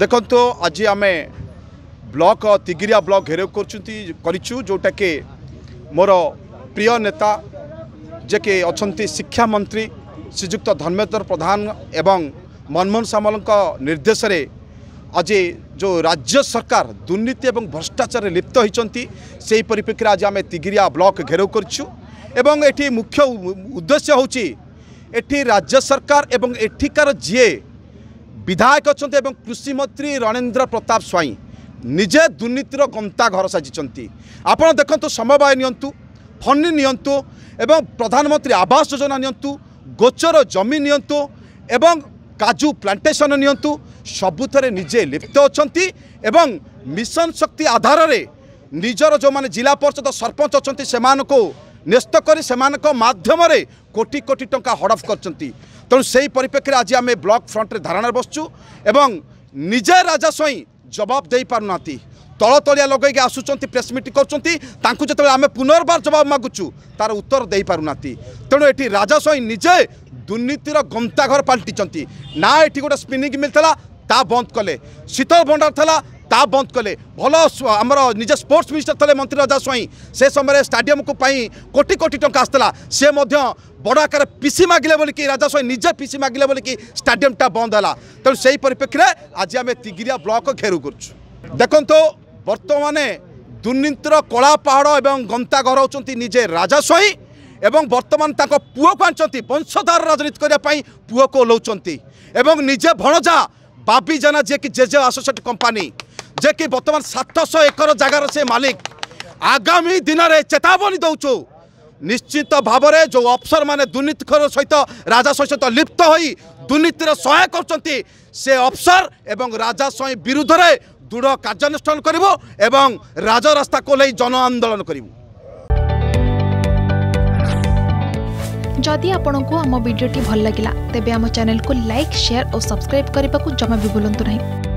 ଦେଖନ୍ତୁ ଆଜି ଆମେ ବ୍ଲକ ତିଗିରିଆ ବ୍ଲକ ଘେରାଉ କରୁଛନ୍ତି କରିଛୁ ଯେଉଁଟାକି ମୋର ପ୍ରିୟ ନେତା ଯିଏକି ଅଛନ୍ତି ଶିକ୍ଷାମନ୍ତ୍ରୀ ଶ୍ରୀଯୁକ୍ତ ଧର୍ମେନ୍ଦ୍ର ପ୍ରଧାନ ଏବଂ ମନମୋହନ ସାମଲଙ୍କ ନିର୍ଦ୍ଦେଶରେ ଆଜି ଯେଉଁ ରାଜ୍ୟ ସରକାର ଦୁର୍ନୀତି ଏବଂ ଭ୍ରଷ୍ଟାଚାରରେ ଲିପ୍ତ ହୋଇଛନ୍ତି ସେହି ପରିପ୍ରେକ୍ଷୀରେ ଆଜି ଆମେ ତିଗିରିଆ ବ୍ଲକ ଘେରାଉ କରିଛୁ ଏବଂ ଏଠି ମୁଖ୍ୟ ଉଦ୍ଦେଶ୍ୟ ହେଉଛି ଏଠି ରାଜ୍ୟ ସରକାର ଏବଂ ଏଠିକାର ଯିଏ ବିଧାୟକ ଅଛନ୍ତି ଏବଂ କୃଷିମନ୍ତ୍ରୀ ରଣେନ୍ଦ୍ର ପ୍ରତାପ ସ୍ୱାଇଁ ନିଜେ ଦୁର୍ନୀତିର ଗନ୍ତା ଘର ସାଜିଛନ୍ତି ଆପଣ ଦେଖନ୍ତୁ ସମବାୟ ନିଅନ୍ତୁ ଫନି ନିଅନ୍ତୁ ଏବଂ ପ୍ରଧାନମନ୍ତ୍ରୀ ଆବାସ ଯୋଜନା ନିଅନ୍ତୁ ଗୋଚର ଜମି ନିଅନ୍ତୁ ଏବଂ କାଜୁ ପ୍ଲାଣ୍ଟେସନ୍ ନିଅନ୍ତୁ ସବୁଥିରେ ନିଜେ ଲିପ୍ତ ଅଛନ୍ତି ଏବଂ ମିଶନ ଶକ୍ତି ଆଧାରରେ ନିଜର ଯେଉଁମାନେ ଜିଲ୍ଲା ପରିଷଦ ସରପଞ୍ଚ ଅଛନ୍ତି ସେମାନଙ୍କୁ ନ୍ୟସ୍ତ କରି ସେମାନଙ୍କ ମାଧ୍ୟମରେ କୋଟି କୋଟି ଟଙ୍କା ହଡ଼ପ କରିଛନ୍ତି তেমন সেই পরিপ্রেক্ষী আজ আমি ব্লক ফ্রন্টে ধারণার বসছু এবং নিজে রাজা স্বয়ং জবাব দিয়ে দেইপার না তল তলিয়া লগাইকি আসুচার প্রেস মিট করছেন তাঁকু যেত আমি পুনর্বার জবাব মাগুছু তার উত্তর দিয়ে দেইপার না তেমন এটি রাজা স্বয়ং নিজে দুর্নীতির গন্তাঘর পাল্টি না এটি গোটে স্পিনিং মিল লা তা বন্ধ কলে শীতল ভণ্ডার লা তা বন্ধ কলে ভাল আমার নিজ স্পোর্টস মিনিষ্টর থাকে মন্ত্রী রাজা স্বাইঁ সে সময় স্টাডিয়াম পাই কোটি কোটি টঙ্কা আসলা সে বড় আকারে পিসি মাগিলে বলিকি রাজা স্বাইঁ নিজে পিসি মাগিলে বলিকি স্টাডিয়ামটা বন্ধ হল তেমন সেই পরিপ্রেক্ষী আজ আমি তিগিরিয়া ব্লক ঘেরু করছু দেখুন বর্তমানে দুর্নীতির কলা পাহাড় এবং গন্তা ঘর হচ্ছেন নিজে রাজা স্বাইঁ এবং বর্তমান তাঁর পুয়কু আনছেন বংশধার রাজনীতি করা পুয়কু ওলাউছেন এবং নিজে ভণজা বাবি জানা যে কি জেজে আসোসিয়েট কোম্পানি যে কি বর্তমান সাতশো একর জায়গার সে মালিক আগামী দিনের চেতাবনী দৌছু নিশ্চিত ভাবে যে অফিসর মানে দুর্নীতিখর সহিত রাজা সহিত লিপ্ত হয়ে দুর্নীতির সহায় করছেন সে অফিসর এবং রাজা স্বয়ং বিরুদ্ধে দৃঢ় কার্যানুষ্ঠান করব এবং রাজরাস্তা কোলেই জন আন্দোলন করবু যদি আপনার আমার ভিডিওটি ভাল লাগিলা তেবে আমার চ্যানেলকে লাইক শেয়ার ও সবসক্রাইব করা জমা বি ভুলতু না